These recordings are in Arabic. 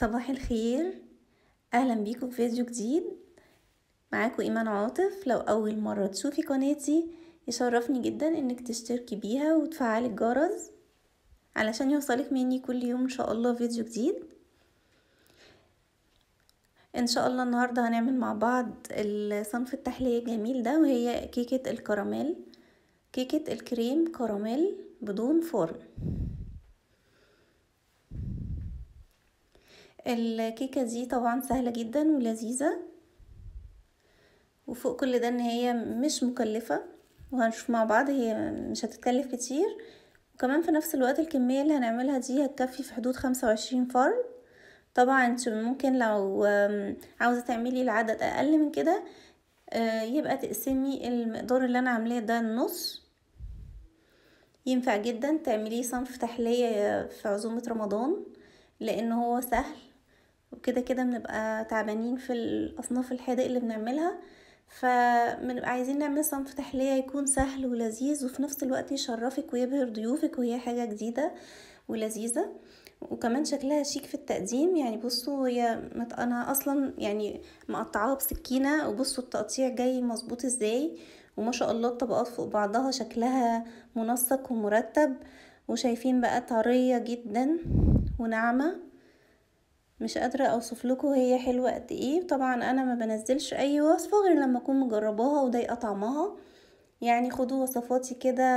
صباح الخير اهلا بيكم في فيديو جديد معاكم ايمان عاطف لو اول مره تشوفي قناتي يشرفني جدا انك تشتركي بيها وتفعلي الجرس علشان يوصلك مني كل يوم ان شاء الله فيديو جديد ان شاء الله النهارده هنعمل مع بعض صنف التحليه الجميل ده وهي كيكه الكراميل كيكه الكريم كراميل بدون فرن الكيكة دي طبعا سهلة جدا ولذيذة وفوق كل ده ان هي مش مكلفة وهنشوف مع بعض هي مش هتتكلف كتير وكمان في نفس الوقت الكمية اللي هنعملها دي هتكفي في حدود خمسة وعشرين فرد طبعا انت ممكن لو عاوزة تعملي العدد اقل من كده آه، يبقى تقسمي المقدار اللي انا عاملاه ده النص ينفع جدا تعمليه صنف تحلية في عزومة رمضان لان هو سهل وكده كده بنبقى تعبانين في الاصناف الحادق اللي بنعملها فبنبقى عايزين نعمل صنف تحلية يكون سهل ولذيذ وفي نفس الوقت يشرفك ويبهر ضيوفك وهي حاجة جديدة ولذيذة وكمان شكلها شيك في التقديم يعني بصوا هي مت... انا اصلا يعني مقطعاها بسكينه وبصوا التقطيع جاي مظبوط ازاي وما شاء الله الطبقات فوق بعضها شكلها منسق ومرتب وشايفين بقى طريه جدا وناعمه مش قادرة اوصف لكم هي حلوة قد ايه طبعا انا ما بنزلش اي وصفة غير لما اكون مجرباها وضايقة طعمها يعني خدوا وصفاتي كده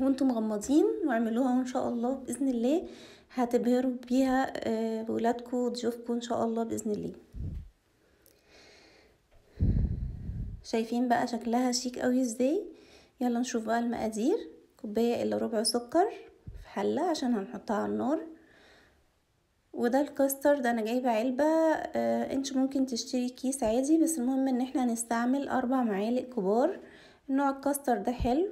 وانتم مغمضين واعملوها وان شاء الله باذن الله هتبهروا بيها آه، بولادكو وضيوفكم ان شاء الله باذن الله شايفين بقى شكلها شيك قوي ازاي يلا نشوف بقى المقادير كوبايه الا ربع سكر في حله عشان هنحطها على النار وده الكاستر ده انا جايبه علبه آه انت ممكن تشتري كيس عادي بس المهم ان احنا هنستعمل اربع معالق كبار نوع الكاستر ده حلو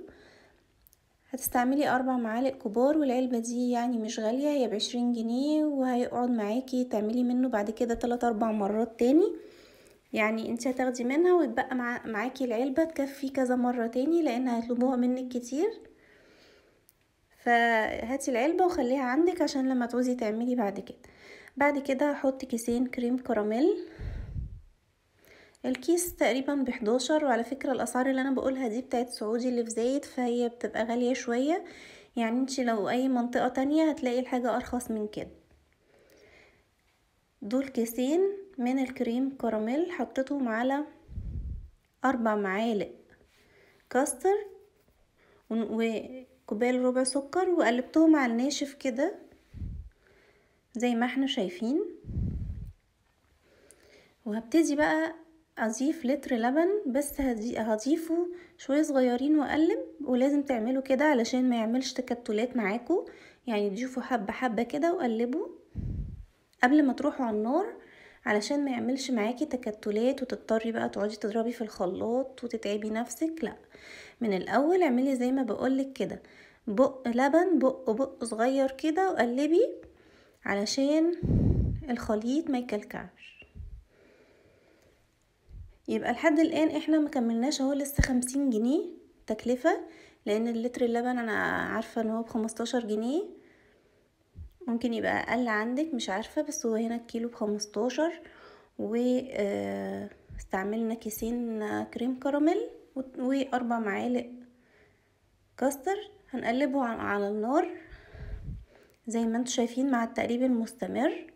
هتستعملي اربع معالق كبار والعلبة دي يعني مش غالية هي بعشرين جنيه وهيقعد معاكي تعملي منه بعد كده تلات اربع مرات تاني يعني انت هتاخدي منها ويتبقى معاكي العلبة تكفي كذا مرة تاني لان هيطلبوها منك كتير فهاتي العلبة وخليها عندك عشان لما تعوزي تعملي بعد كده بعد كده هحط كيسين كريم كراميل الكيس تقريبا بحداشر وعلى فكرة الأسعار اللي أنا بقولها دي بتاعت سعودي اللي في زايد فهي بتبقى غالية شوية يعني انت لو أي منطقة تانية هتلاقي الحاجة أرخص من كده دول كيسين من الكريم كراميل حطيتهم على أربع معالق كاستر و كوبايه ربع سكر وقلبتهم على الناشف كده زي ما احنا شايفين وهبتدي بقى اضيف لتر لبن بس هضيفه شويه صغيرين واقلب ولازم تعملوا كده علشان ما يعملش تكتلات معاكم يعني تضيفوا حبه حبه كده وقلبوا قبل ما تروحوا على النار علشان ما يعملش معاكي تكتلات وتضطري بقى تقعدي تضربي في الخلاط وتتعبي نفسك لا من الاول اعملي زي ما بقولك كده بق لبن بق بق صغير كده وقلبي علشان الخليط ما يكلكعش يبقى لحد الان احنا ما كملناش اهو لسه خمسين جنيه تكلفة لان اللتر اللبن انا عارفة ان هو بخمستاشر جنيه ممكن يبقى اقل عندك مش عارفة بس هو هنا الكيلو بخمستاشر و آه، استعملنا كيسين كريم كراميل واربع معالق كاستر هنقلبه على النار زي ما انتم شايفين مع التقليب المستمر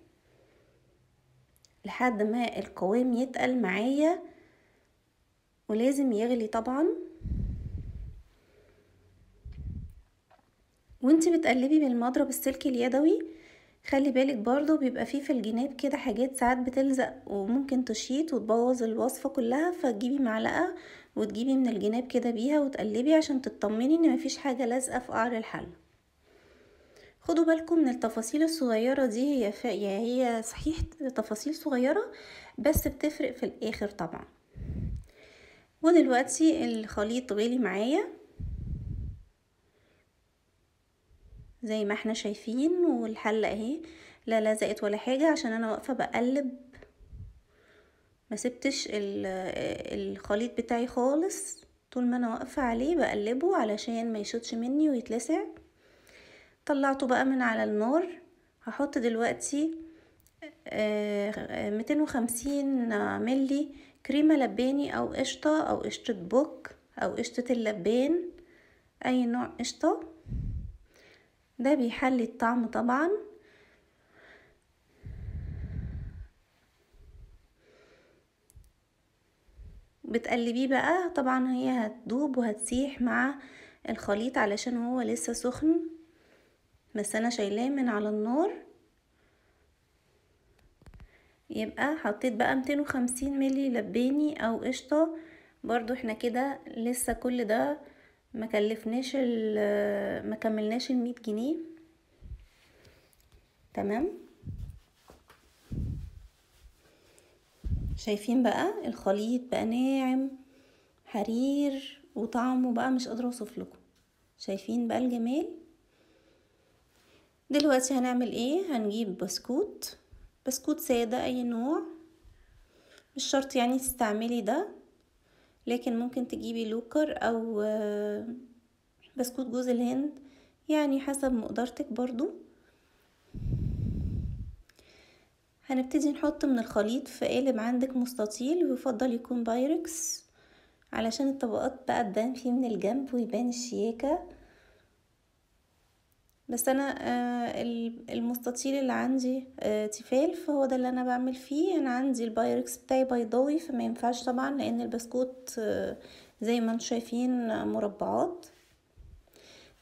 لحد ما القوام يتقل معايا ولازم يغلي طبعا وانت بتقلبي بالمضرب السلكي اليدوي خلي بالك برضو بيبقى فيه في الجناب كده حاجات ساعات بتلزق وممكن تشيط وتبوظ الوصفة كلها فتجيبي معلقة وتجيبي من الجناب كده بيها وتقلبي عشان تطمني ان مفيش حاجة لازقة في قعر الحلة خدوا بالكم من التفاصيل الصغيرة دي هي ف... يعني هي صحيح تفاصيل صغيرة بس بتفرق في الآخر طبعا ودلوقتي الخليط غلي معايا زي ما احنا شايفين والحلة اهي لا لزقت ولا حاجة عشان انا واقفة بقلب ما سبتش الخليط بتاعي خالص طول ما انا واقفه عليه بقلبه علشان ما يشطش مني ويتلسع طلعته بقى من على النار هحط دلوقتي 250 آه، ملي كريمه لباني او قشطه او قشطه بوك او قشطه اللبان اي نوع قشطه ده بيحلي الطعم طبعا بتقلبيه بقى طبعا هي هتدوب وهتسيح مع الخليط علشان هو لسه سخن بس انا شايلاه من على النار يبقى حطيت بقى 250 ملي لباني او قشطه برضو احنا كده لسه كل ده ما كلفناش ما كملناش ال 100 جنيه تمام شايفين بقى الخليط بقى ناعم حرير وطعمه بقى مش قادره اوصف لكم شايفين بقى الجمال دلوقتي هنعمل ايه هنجيب بسكوت بسكوت ساده اي نوع مش شرط يعني تستعملي ده لكن ممكن تجيبي لوكر او آه، بسكوت جوز الهند يعني حسب مقدرتك برضو هنبتدي نحط من الخليط في قالب عندك مستطيل ويفضل يكون بايركس علشان الطبقات بقى تبان فيه من الجنب ويبان الشياكة بس انا آه، المستطيل اللي عندي آه، تفال فهو ده اللي انا بعمل فيه انا عندي البايركس بتاعي بيضاوي فما ينفعش طبعا لان البسكوت آه، زي ما انتم شايفين مربعات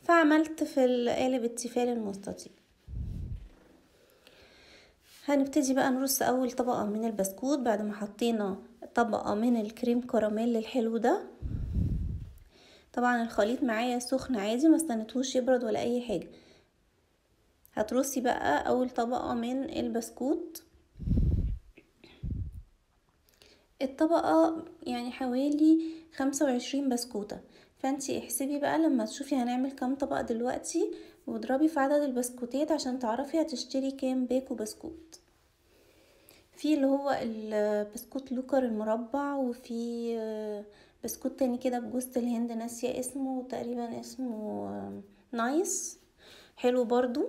فعملت في القالب التفال المستطيل هنبتدي بقى نرص اول طبقة من البسكوت بعد ما حطينا طبقة من الكريم كراميل الحلو ده طبعا الخليط معايا سخن عادي ما استنيتهوش يبرد ولا اي حاجة هترصي بقى اول طبقة من البسكوت الطبقة يعني حوالي خمسة وعشرين بسكوتة فانتي احسبي بقى لما تشوفي هنعمل كام طبقة دلوقتي واضربي في عدد البسكوتات عشان تعرفي هتشتري كام باكو بسكوت في اللي هو البسكوت لوكر المربع وفي بسكوت تاني كده بجوز الهند ناسيه اسمه تقريبا اسمه نايس حلو برضو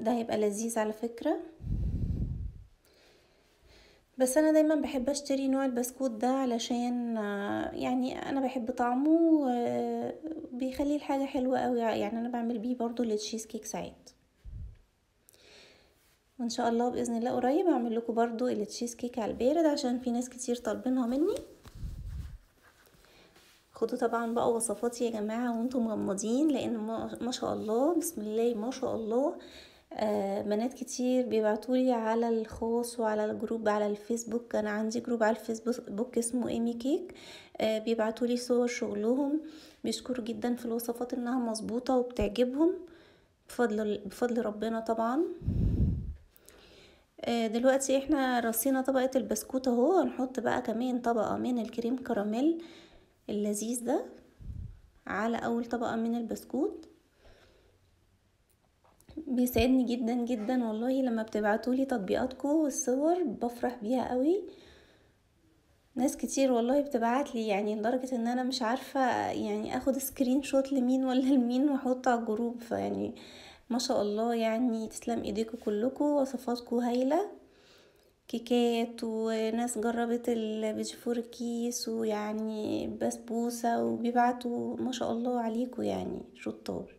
ده هيبقى لذيذ على فكره بس انا دايما بحب اشتري نوع البسكوت ده علشان آه، يعني انا بحب طعمه آه، بيخلي الحاجة حلوة قوي يعني انا بعمل بيه برضو للتشيز كيك ساعات وان شاء الله باذن الله قريب اعمل لكم برضو التشيز كيك على البارد عشان في ناس كتير طالبينها مني خدوا طبعا بقى وصفاتي يا جماعه وانتم مغمضين لان ما شاء الله بسم الله ما شاء الله آه، بنات كتير بيبعتولي على الخاص وعلى الجروب على الفيسبوك انا عندي جروب على الفيسبوك اسمه ايمي كيك آه، بيبعتولي صور شغلهم بيشكروا جدا في الوصفات انها مظبوطه وبتعجبهم بفضل بفضل ربنا طبعا آه، دلوقتي احنا رصينا طبقه البسكوت اهو هنحط بقى كمان طبقه من الكريم كراميل اللذيذ ده على اول طبقه من البسكوت بيسعدني جدا جدا والله لما بتبعتولي تطبيقاتكم والصور بفرح بيها قوي ناس كتير والله بتبعتلي يعني لدرجة ان انا مش عارفة يعني اخد سكرين شوت لمين ولا لمين واحطه على الجروب فيعني ما شاء الله يعني تسلم ايديكم كلكم وصفاتكم هايلة كيكات وناس جربت البيجفور كيس ويعني بسبوسة وبيبعتوا ما شاء الله عليكم يعني شطار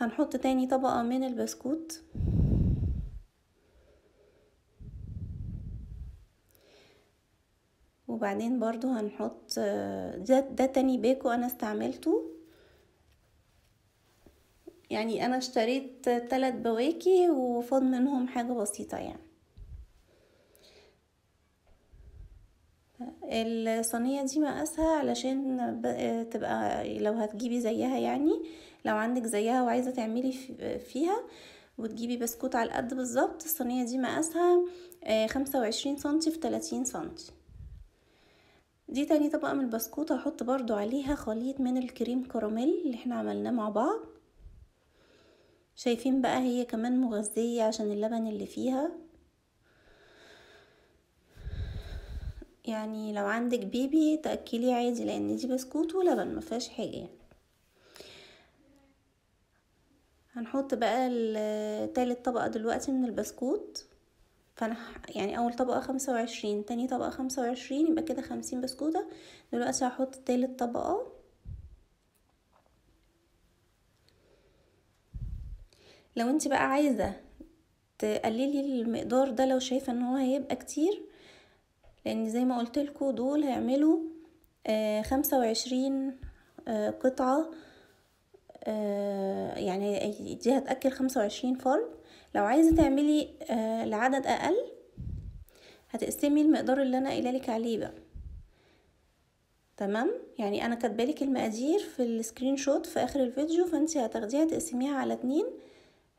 هنحط تاني طبقة من البسكوت وبعدين برضو هنحط ده, ده تاني باكو انا استعملته يعني انا اشتريت تلات بواكي وفاض منهم حاجة بسيطة يعني الصينية دي مقاسها علشان تبقى لو هتجيبي زيها يعني لو عندك زيها وعايزه تعملي فيها وتجيبي بسكوت على القد بالظبط الصينيه دي مقاسها آه، خمسة وعشرين سنتي في تلاتين سنتي دي تاني طبقه من البسكوت هحط برضو عليها خليط من الكريم كراميل اللي احنا عملناه مع بعض شايفين بقى هي كمان مغذيه عشان اللبن اللي فيها يعني لو عندك بيبي تاكليه عادي لان دي بسكوت ولبن ما فيهاش حاجه يعني هنحط بقى تالت طبقة دلوقتي من البسكوت فانا يعني اول طبقة خمسة وعشرين تاني طبقة خمسة وعشرين يبقى كده خمسين بسكوتة دلوقتي هحط تالت طبقة لو انت بقى عايزة تقللي المقدار ده لو شايفة ان هو هيبقى كتير لان زي ما قلت لكم دول هيعملوا آه، خمسة وعشرين آه، قطعة آه، يعني دي هتأكل خمسة وعشرين فرد لو عايزة تعملي آه، لعدد أقل هتقسمي المقدار اللي أنا قايلالك عليه بقى تمام يعني أنا كاتبالك المقادير في السكرين شوت في آخر الفيديو فانتي هتاخديها تقسميها على اتنين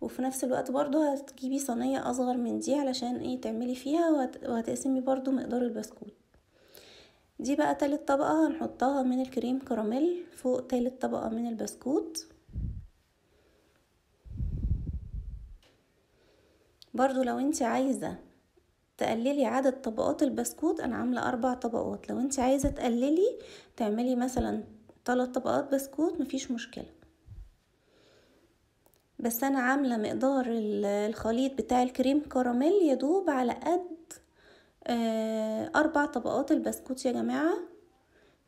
وفي نفس الوقت برضو هتجيبي صينية أصغر من دي علشان ايه تعملي فيها وهتقسمي برضو مقدار البسكوت دي بقى تالت طبقة هنحطها من الكريم كراميل فوق تالت طبقة من البسكوت برضو لو انت عايزة تقللي عدد طبقات البسكوت انا عاملة اربع طبقات لو انت عايزة تقللي تعملي مثلا ثلاث طبقات بسكوت مفيش مشكلة بس انا عاملة مقدار الخليط بتاع الكريم كراميل يدوب على قد آه، اربع طبقات البسكوت يا جماعة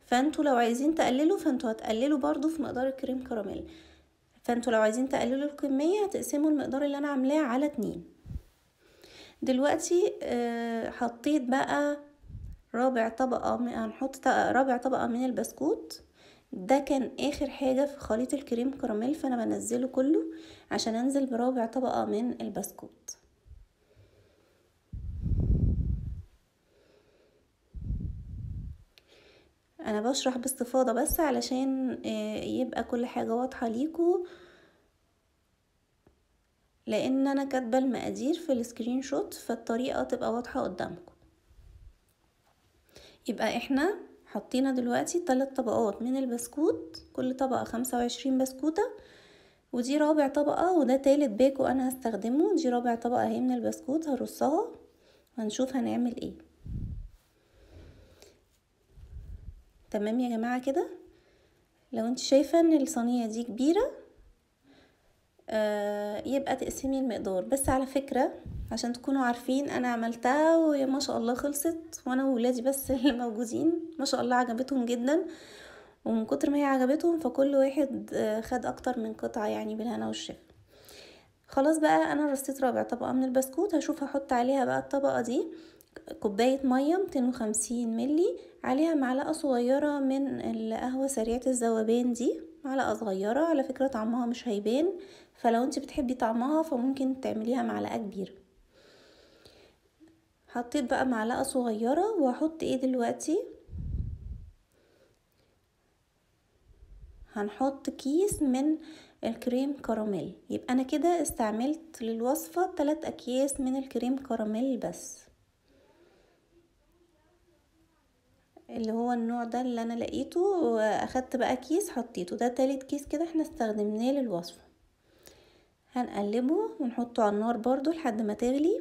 فانتوا لو عايزين تقللوا فانتوا هتقللوا برضو في مقدار الكريم كراميل فانتوا لو عايزين تقللوا الكمية هتقسموا المقدار اللي انا عاملاه على اتنين دلوقتي آه، حطيت بقى رابع طبقة هنحط رابع طبقة من البسكوت ده كان اخر حاجة في خليط الكريم كراميل فانا بنزله كله عشان انزل برابع طبقة من البسكوت انا بشرح باستفاضة بس علشان آه، يبقى كل حاجة واضحة ليكم لان انا كاتبه المقادير في السكرين شوت فالطريقه تبقى واضحه قدامكم يبقى احنا حطينا دلوقتي ثلاث طبقات من البسكوت كل طبقه خمسة وعشرين بسكوته ودي رابع طبقه وده تالت باكو انا هستخدمه دي رابع طبقه اهي من البسكوت هرصها هنشوف هنعمل ايه تمام يا جماعه كده لو انت شايفه ان الصينيه دي كبيره آه، يبقى تقسمي المقدار بس على فكرة عشان تكونوا عارفين انا عملتها وما شاء الله خلصت وانا وولادي بس اللي موجودين ما شاء الله عجبتهم جدا ومن كتر ما هي عجبتهم فكل واحد آه، خد اكتر من قطعة يعني بالهنا والشفا خلاص بقى انا رصيت رابع طبقة من البسكوت هشوف هحط عليها بقى الطبقة دي كوباية مية 250 ملي عليها معلقة صغيرة من القهوة سريعة الذوبان دي معلقة صغيرة على فكرة طعمها مش هيبان فلو انت بتحبي طعمها فممكن تعمليها معلقه كبيره حطيت بقى معلقه صغيره وهحط ايه دلوقتي هنحط كيس من الكريم كراميل يبقى انا كده استعملت للوصفه 3 اكياس من الكريم كراميل بس اللي هو النوع ده اللي انا لقيته واخدت بقى كيس حطيته ده تالت كيس كده احنا استخدمناه للوصفه هنقلبه ونحطه على النار برضو لحد ما تغلي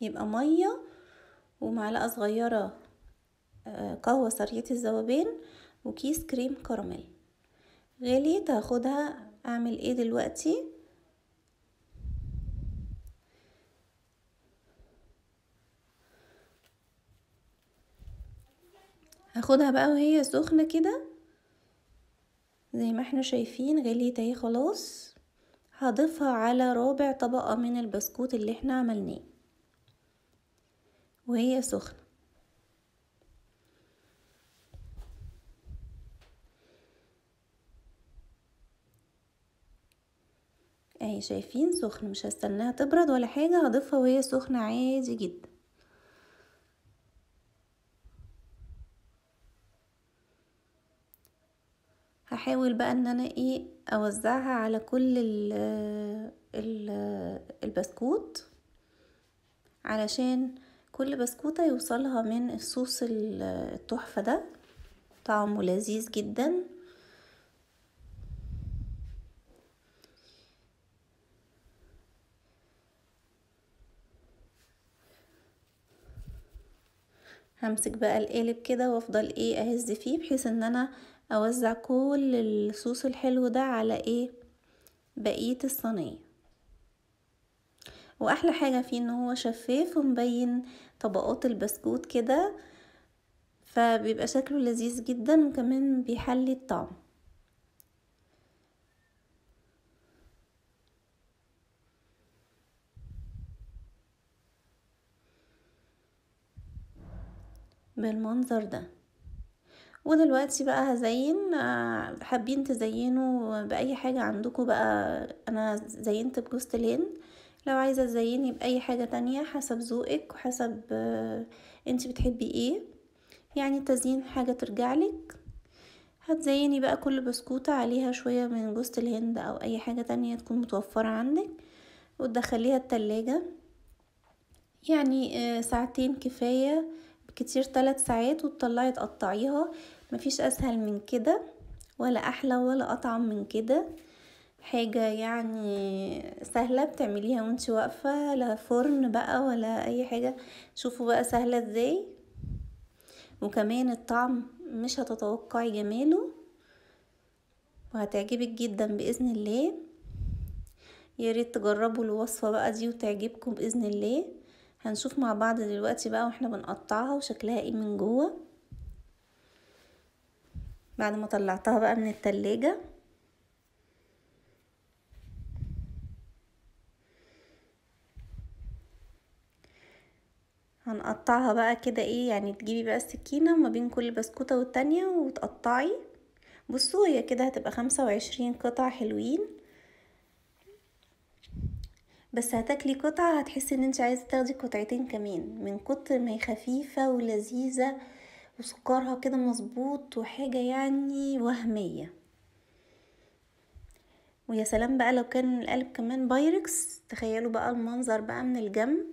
يبقى مية ومعلقة صغيرة آه، قهوة سريعة الذوبان وكيس كريم كراميل غليت هاخدها اعمل ايه دلوقتي هاخدها بقى وهي سخنة كده زي ما احنا شايفين غليت اهي خلاص هضيفها على رابع طبقة من البسكوت اللي احنا عملناه وهي سخنة اهي شايفين سخن مش هستناها تبرد ولا حاجة هضيفها وهي سخنة عادي جدا هحاول بقى ان انا ايه اوزعها على كل الـ الـ البسكوت علشان كل بسكوتة يوصلها من الصوص التحفة ده طعمه لذيذ جدا همسك بقى القالب كده وافضل ايه اهز فيه بحيث ان انا اوزع كل الصوص الحلو ده على ايه بقية الصينية واحلى حاجة فيه ان هو شفاف ومبين طبقات البسكوت كده فبيبقى شكله لذيذ جدا وكمان بيحلي الطعم بالمنظر ده ودلوقتي بقى هزين آه، حابين تزينوا باي حاجة عندكم بقى انا زينت بجوستلين لو عايزة تزيني بأي حاجة تانية حسب ذوقك وحسب آه، انت بتحبي ايه يعني التزيين حاجة ترجعلك هتزيني بقى كل بسكوتة عليها شوية من جوزة الهند أو أي حاجة تانية تكون متوفرة عندك وتدخليها التلاجة يعني آه، ساعتين كفاية بكتير ثلاث ساعات وتطلعي تقطعيها مفيش اسهل من كده ولا احلى ولا اطعم من كده حاجة يعني سهلة بتعمليها وانت واقفة لا فرن بقى ولا اي حاجة شوفوا بقى سهلة ازاي وكمان الطعم مش هتتوقعي جماله وهتعجبك جدا بإذن الله ياريت تجربوا الوصفة بقى دي وتعجبكم بإذن الله هنشوف مع بعض دلوقتي بقى واحنا بنقطعها وشكلها ايه من جوه بعد ما طلعتها بقى من التلاجة هنقطعها بقى كده ايه يعني تجيبي بقى السكينة ما بين كل بسكوتة والتانية وتقطعي بصوا هي كده هتبقى خمسة وعشرين قطعة حلوين بس هتاكلي قطعة هتحسي ان انت عايزة تاخدي قطعتين كمان من كتر ما هي خفيفة ولذيذة وسكرها كده مظبوط وحاجة يعني وهمية ويا سلام بقى لو كان القلب كمان بايركس تخيلوا بقى المنظر بقى من الجنب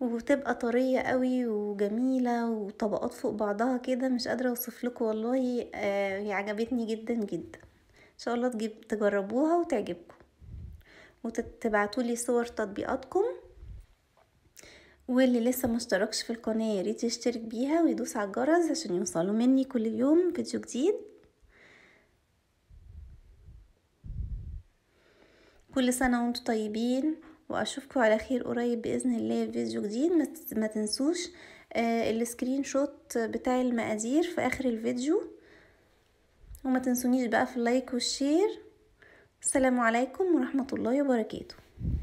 وتبقى طرية قوي وجميلة وطبقات فوق بعضها كده مش قادرة اوصف لكم والله آه، هي عجبتني جدا جدا ان شاء الله تجربوها وتعجبكم وتبعتولي صور تطبيقاتكم واللي لسه مشتركش في القناة ياريت يشترك بيها ويدوس على الجرس عشان يوصله مني كل يوم فيديو جديد كل سنة وانتم طيبين واشوفكم على خير قريب باذن الله في فيديو جديد ما تنسوش آه، السكرين شوت بتاع المقادير في اخر الفيديو وما تنسونيش بقى في اللايك والشير السلام عليكم ورحمة الله وبركاته